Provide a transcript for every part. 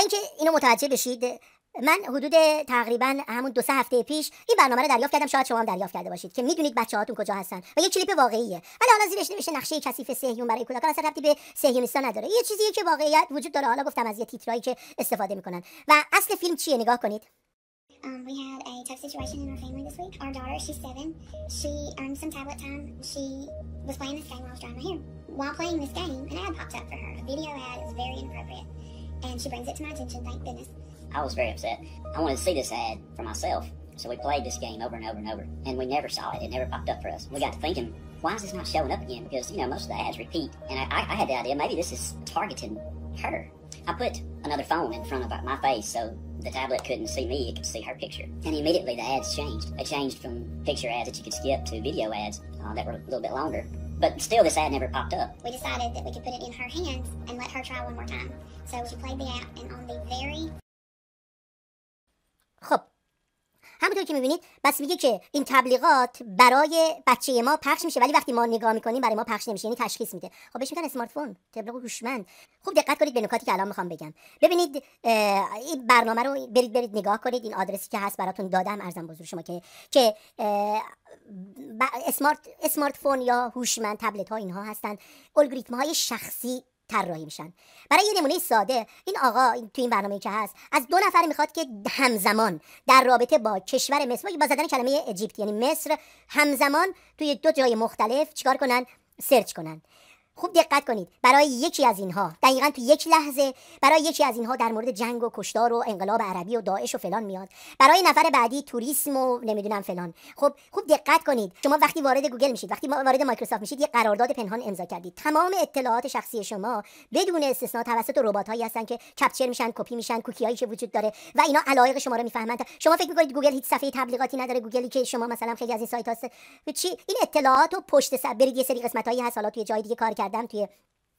برای اینکه اینو متوجه بشید من حدود تقریبا همون دو سه هفته پیش این برنامه رو دریافت کردم شاید شما هم دریافت کرده باشید که میدونید بچه هاتون کجا هستن و یک کلیپ واقعیه ولی حالا زیرش نمیشه نقشه کثیف سهیون برای کودکان اصلا ربطی به سهیونیستا نداره یه چیزی که واقعیت وجود داره حالا گفتم از یه تیترایی که استفاده میکنن و اصل فیلم چیه نگاه کنید Um, we had a tough situation in our family this week. Our daughter, she's seven, she earned some tablet time. She was playing this game while I was drying my hair. While playing this game, an ad popped up for her. A video ad. is very and she brings it to my attention, thank goodness. I was very upset. I wanted to see this ad for myself, so we played this game over and over and over, and we never saw it. It never popped up for us. We got to thinking, why is this not showing up again? Because, you know, most of the ads repeat, and I, I, I had the idea maybe this is targeting her. I put another phone in front of my face so the tablet couldn't see me, it could see her picture. And immediately the ads changed. They changed from picture ads that you could skip to video ads uh, that were a little bit longer. But still, this ad never popped up. We decided that we could put it in her hands and let her try one more time. So she played the app, and on the very. Hup. همونطور که میبینید بس میگه که این تبلیغات برای بچه ما پخش میشه ولی وقتی ما نگاه میکنیم برای ما پخش نمیشه یعنی تشخیص میده خب بهش میگن اسمارت فون تبلیغ هوشمند خوب دقت کنید به نکاتی که الان میخوام بگم ببینید این برنامه رو برید برید نگاه کنید این آدرسی که هست براتون دادم ارزم بزرگ شما که که اسمارت اسمارت فون یا هوشمند تبلت ها اینها هستن الگوریتم های شخصی طراحی میشن برای یه نمونه ساده این آقا تو این برنامه که هست از دو نفر میخواد که همزمان در رابطه با کشور مصر با زدن کلمه اجیپت یعنی مصر همزمان توی دو جای مختلف چیکار کنن سرچ کنن خوب دقت کنید برای یکی از اینها دقیقا تو یک لحظه برای یکی از اینها در مورد جنگ و کشتار و انقلاب عربی و داعش و فلان میاد برای نفر بعدی توریسم و نمیدونم فلان خب خوب دقت کنید شما وقتی وارد گوگل میشید وقتی وارد مایکروسافت میشید یه قرارداد پنهان امضا کردید تمام اطلاعات شخصی شما بدون استثنا توسط ربات هایی هستن که کپچر میشن کپی میشن کوکی هایی که وجود داره و اینا علایق شما رو میفهمند شما فکر میکنید گوگل هیچ صفحه تبلیغاتی نداره گوگلی که شما مثلا خیلی از این سایت هاست چی این اطلاعات و پشت سر برید یه سری قسمت هایی هست حالا توی جای دیگه کار کرد goddamn to you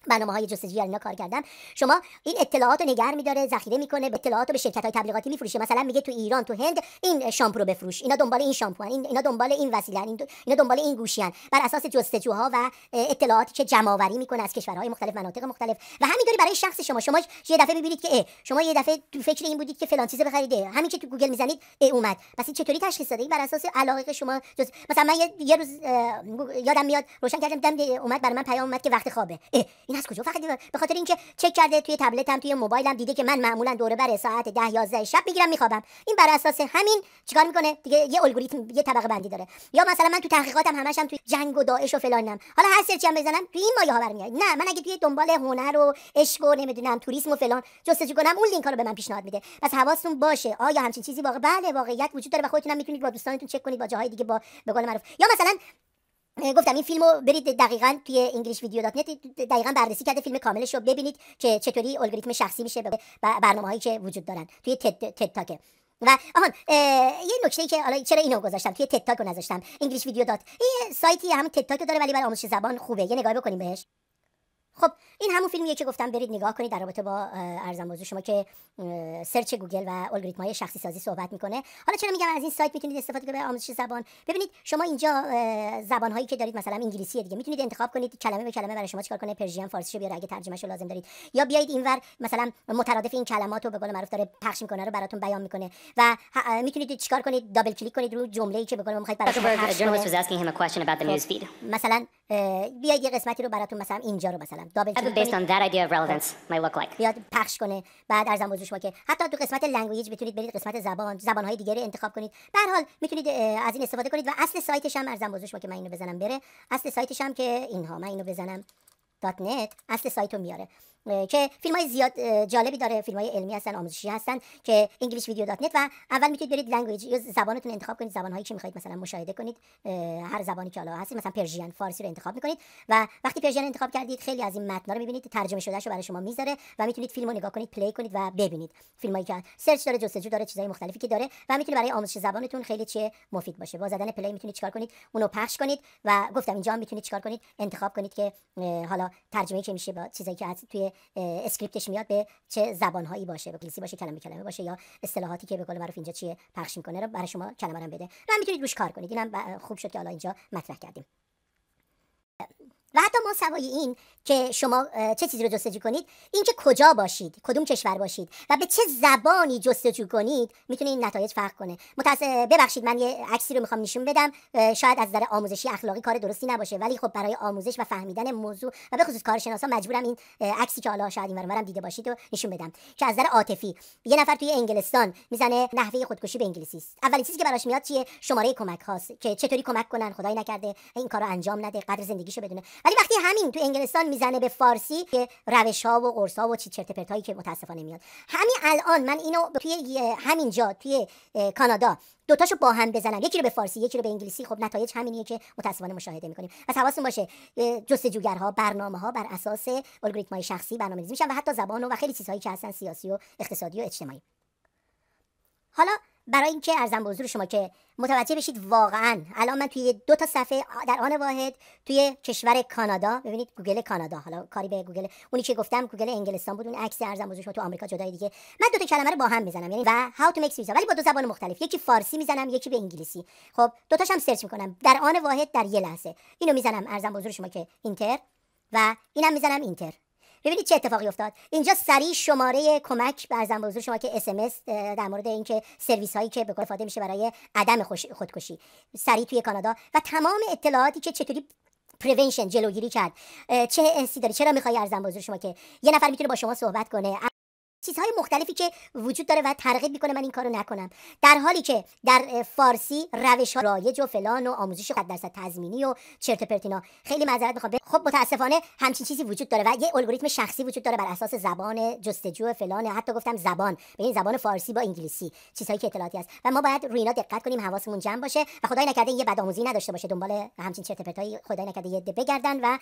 برنامه های جستجویی اینا کار کردم شما این اطلاعات رو نگر میداره ذخیره میکنه به اطلاعات به شرکت های تبلیغاتی میفروشه مثلا میگه تو ایران تو هند این شامپو رو بفروش اینا دنبال این شامپو این اینا دنبال این وسیله این اینا دنبال این گوشیان بر اساس جستجوها و اطلاعاتی که جمع آوری میکنه از کشورهای مختلف مناطق مختلف و همینطوری برای شخص شما شما یه دفعه میبینید که شما یه دفعه تو فکر این بودید که فلان چیزو بخرید همین که تو گوگل میزنید اومد پس این چطوری تشخیص داده بر اساس علاقه شما جز... مثلا من یه, یه روز یادم میاد روشن کردم دم اومد برای من پیام اومد که وقت خوابه این از کجا فقط به خاطر اینکه چک کرده توی تبلتم توی موبایلم دیده که من معمولا دوره بر ساعت 10 11 شب میگیرم میخوابم این بر اساس همین چیکار میکنه دیگه یه الگوریتم یه طبقه بندی داره یا مثلا من تو تحقیقاتم همشم توی جنگ و داعش و فلانم حالا هر سرچی هم بزنم توی این مایه ها برمیاد نه من اگه توی دنبال هنر و عشق و نمیدونم توریسم و فلان جستجو کنم اون لینک ها رو به من پیشنهاد میده پس حواستون باشه آیا همچین چیزی واقع بله واقعیت وجود داره و خودتونم میتونید با دوستانتون چک کنید با جاهای دیگه با به قول معروف یا مثلا گفتم این فیلمو برید دقیقا توی انگلیش ویدیو دات دقیقا بررسی کرده فیلم کاملش رو ببینید که چطوری الگوریتم شخصی میشه به برنامه هایی که وجود دارن توی تد, و آهان یه نکته ای که حالا چرا اینو گذاشتم توی تد تاک رو نذاشتم انگلیش ویدیو دات این سایتی هم تد تاک داره ولی برای آموزش زبان خوبه یه نگاه بکنیم بهش خب این همون فیلمیه که گفتم برید نگاه کنید در رابطه با ارزم موضوع شما که سرچ گوگل و الگوریتم های شخصی سازی صحبت میکنه حالا چرا میگم از این سایت میتونید استفاده کنید برای آموزش زبان ببینید شما اینجا زبان هایی که دارید مثلا انگلیسی دیگه میتونید انتخاب کنید کلمه به کلمه برای شما چیکار کنه پرژین فارسی بیاره اگه شو لازم دارید یا بیایید اینور مثلا مترادف این کلمات رو به قول معروف داره پخش میکنه رو براتون بیان میکنه و میتونید چیکار کنید دابل کلیک کنید رو جمله ای که به قول میخواید براتون خب، مثلا بیایید یه قسمتی رو براتون مثلا اینجا رو مثلا دابل based on that idea of relevance خب. بیاد پخش کنه بعد ارزم بزرگ شما که حتی تو قسمت لنگویج میتونید برید قسمت زبان زبان های دیگه انتخاب کنید به حال میتونید از این استفاده کنید و اصل سایتش هم ارزم بزرگ شما که من اینو بزنم بره اصل سایتش هم که اینها من اینو بزنم .net اصل سایت میاره که فیلم های زیاد جالبی داره فیلم های علمی هستن آموزشی هستن که انگلیش ویدیو دات نت و اول میتونید برید لنگویج یا زبانتون انتخاب کنید زبان هایی که میخواهید مثلا مشاهده کنید هر زبانی که حالا هست مثلا پرژین فارسی رو انتخاب میکنید و وقتی پرژین انتخاب کردید خیلی از این متن رو میبینید ترجمه شده رو برای شما میذاره و میتونید فیلمو نگاه کنید پلی کنید و ببینید فیلم هایی که سرچ داره جستجو داره چیزای مختلفی که داره و میتونه برای آموزش زبانتون خیلی چه مفید باشه با زدن پلی میتونید چیکار کنید اونو پخش کنید و گفتم اینجا میتونید چیکار کنید انتخاب کنید که حالا ترجمه که میشه با چیزایی که هست توی اسکریپتش میاد به چه زبانهایی باشه به انگلیسی باشه کلمه کلمه باشه یا اصطلاحاتی که به قول معروف اینجا چیه پخش میکنه رو برای شما کلمه بده و میتونید روش کار کنید اینم خوب شد که حالا اینجا مطرح کردیم و حتی ما سوای این که شما چه چیزی رو جستجو کنید اینکه کجا باشید کدوم کشور باشید و به چه زبانی جستجو کنید میتونه این نتایج فرق کنه متاسف ببخشید من یه عکسی رو میخوام نشون بدم شاید از نظر آموزشی اخلاقی کار درستی نباشه ولی خب برای آموزش و فهمیدن موضوع و به خصوص کارشناسا مجبورم این عکسی که حالا شاید این اونورم دیده باشید و نشون بدم که از نظر عاطفی یه نفر توی انگلستان میزنه نحوه خودکشی به انگلیسی است اولین چیزی که براش میاد چیه شماره کمک هاست که چطوری کمک کنن خدای نکرده این کارو انجام نده قدر زندگیشو بدونه ولی وقتی همین تو انگلستان میزنه به فارسی که روش ها و قرص ها و چی چرت پرت هایی که متاسفانه میاد همین الان من اینو توی همین جا توی کانادا دوتاشو با هم بزنم یکی رو به فارسی یکی رو به انگلیسی خب نتایج همینیه که متاسفانه مشاهده میکنیم پس حواستون باشه جستجوگرها برنامه ها بر اساس الگوریتم های شخصی برنامه‌ریزی میشن و حتی زبان و, خیلی چیزهایی که هستن سیاسی و اقتصادی و اجتماعی حالا برای اینکه ارزم به حضور شما که متوجه بشید واقعا الان من توی دو تا صفحه در آن واحد توی کشور کانادا ببینید گوگل کانادا حالا کاری به گوگل اونی که گفتم گوگل انگلستان بود اون عکس ارزم به حضور تو آمریکا جدای دیگه من دو تا کلمه رو با هم میزنم یعنی و هاو تو make ویزا ولی با دو زبان مختلف یکی فارسی میزنم یکی به انگلیسی خب دو تاشم سرچ میکنم در آن واحد در یه لحظه اینو میزنم ارزم به شما که اینتر و اینم میزنم اینتر ببینید چه اتفاقی افتاد اینجا سریع شماره کمک ارزم بزرگ شما که اسمس در مورد اینکه سرویس هایی که به میشه برای عدم خودکشی سری توی کانادا و تمام اطلاعاتی که چطوری پریونشن جلوگیری کرد چه انسی داری چرا میخوای ارزم بزرگ شما که یه نفر میتونه با شما صحبت کنه چیزهای مختلفی که وجود داره و ترغیب میکنه من این کارو نکنم در حالی که در فارسی روش رایج و فلان و آموزش قد درصد تضمینی و چرت پرتینا خیلی معذرت میخوام خب متاسفانه همچین چیزی وجود داره و یه الگوریتم شخصی وجود داره بر اساس زبان جستجو فلان حتی گفتم زبان به این زبان فارسی با انگلیسی چیزهایی که اطلاعاتی است و ما باید روی اینا دقت کنیم حواسمون جمع باشه و خدای نکرده یه بدآموزی نداشته باشه دنبال همچین چرت پرتایی خدای نکرده یه بگردن و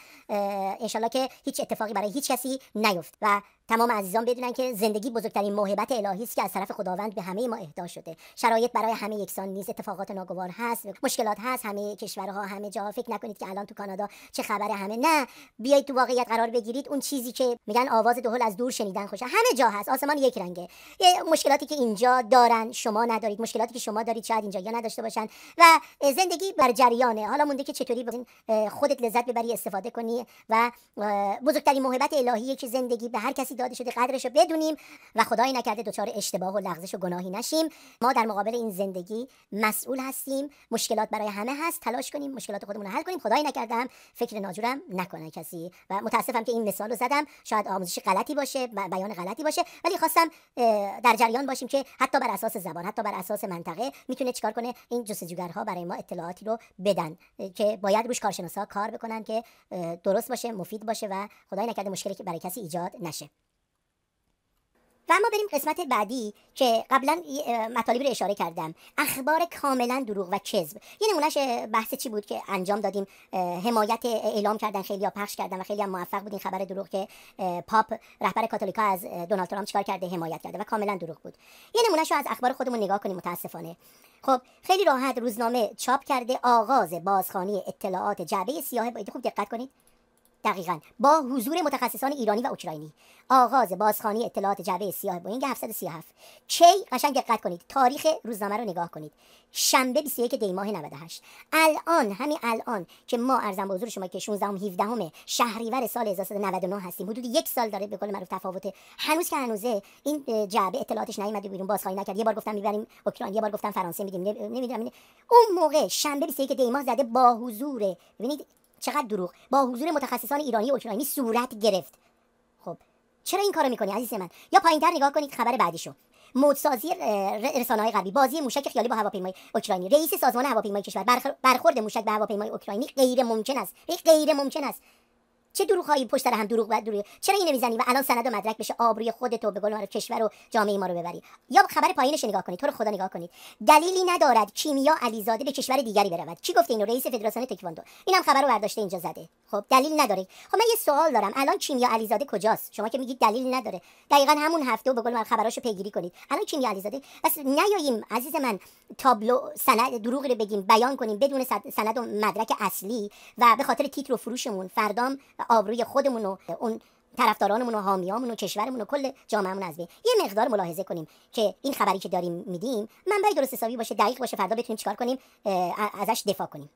انشالله که هیچ اتفاقی برای هیچ کسی نیفت و تمام عزیزان بدونن که زندگی بزرگترین موهبت الهی است که از طرف خداوند به همه ما اهدا شده شرایط برای همه یکسان نیست اتفاقات ناگوار هست مشکلات هست همه کشورها همه جا فکر نکنید که الان تو کانادا چه خبر همه نه بیایید تو واقعیت قرار بگیرید اون چیزی که میگن آواز دهل از دور شنیدن خوشه همه جا هست آسمان یک رنگه یه مشکلاتی که اینجا دارن شما ندارید مشکلاتی که شما دارید شاید اینجا یا نداشته باشن و زندگی بر جریانه حالا مونده که چطوری خودت لذت ببری استفاده کنی و بزرگترین موهبت الهیه که زندگی به هر کسی داده شده قدرش رو بدونیم و خدای نکرده دچار اشتباه و لغزش و گناهی نشیم ما در مقابل این زندگی مسئول هستیم مشکلات برای همه هست تلاش کنیم مشکلات خودمون رو حل کنیم خدای نکردم فکر ناجورم نکنه کسی و متاسفم که این مثال رو زدم شاید آموزش غلطی باشه بیان غلطی باشه ولی خواستم در جریان باشیم که حتی بر اساس زبان حتی بر اساس منطقه میتونه چیکار کنه این جستجوگرها برای ما اطلاعاتی رو بدن که باید روش کارشناسا کار بکنن که درست باشه مفید باشه و خدای نکرده مشکلی که برای کسی ایجاد نشه و اما بریم قسمت بعدی که قبلا مطالبی رو اشاره کردم اخبار کاملا دروغ و کذب یه نمونهش بحث چی بود که انجام دادیم حمایت اعلام کردن خیلی ها پخش کردن و خیلی هم موفق بود این خبر دروغ که پاپ رهبر کاتولیکا از دونالد ترامپ چیکار کرده حمایت کرده و کاملا دروغ بود یه نمونهش از اخبار خودمون نگاه کنیم متاسفانه خب خیلی راحت روزنامه چاپ کرده آغاز بازخوانی اطلاعات جعبه سیاه خوب دقت کنید دقیقا با حضور متخصصان ایرانی و اوکراینی آغاز بازخانی اطلاعات جعبه سیاه بوینگ 737 چی؟ قشنگ دقت کنید تاریخ روزنامه رو نگاه کنید شنبه 21 دی ماه 98 الان همین الان که ما ارزم به حضور شما که 16 هم 17 همه شهریور سال 1999 هستیم حدود یک سال داره به کل معروف تفاوت هنوز که هنوزه این جعبه اطلاعاتش نیومده بیرون بازخانی نکرد یه بار گفتم میبریم اوکراین یه بار گفتم فرانسه میدیم نمیدونم اون موقع شنبه 21 دی ماه زده با حضور ببینید چقدر دروغ با حضور متخصصان ایرانی اوکراینی صورت گرفت خب چرا این کارو میکنی عزیز من یا پایینتر نگاه کنید خبر بعدی شو مودسازی رسانه های غربی بازی موشک خیالی با هواپیمای اوکراینی رئیس سازمان هواپیمای کشور برخورد موشک به هواپیمای اوکراینی غیر ممکن است غیر ممکن است چه هایی پشت هم دروغ و دروغ چرا این نمیزنی و الان سند و مدرک بشه آبروی خودت و به گل کشور و جامعه ما رو ببری یا خبر پایینش نگاه کنید تو رو خدا نگاه کنید دلیلی ندارد کیمیا علیزاده به کشور دیگری برود چی گفته اینو رئیس فدراسیون تکواندو اینم خبر رو برداشته اینجا زده خب دلیل نداره خب من یه سوال دارم الان کیمیا علیزاده کجاست شما که میگید دلیل نداره دقیقا همون هفته و به گل خبراشو پیگیری کنید الان کیمیا علیزاده بس نیاییم عزیز من تابلو سند دروغ رو بگیم بیان کنیم بدون سند و مدرک اصلی و به خاطر تیتر و فروشمون فردام آبروی خودمون و اون طرفدارانمون و حامیامون و کشورمون و کل جامعهمون از بین یه مقدار ملاحظه کنیم که این خبری که داریم میدیم منبع درست حسابی باشه دقیق باشه فردا بتونیم چیکار کنیم ازش دفاع کنیم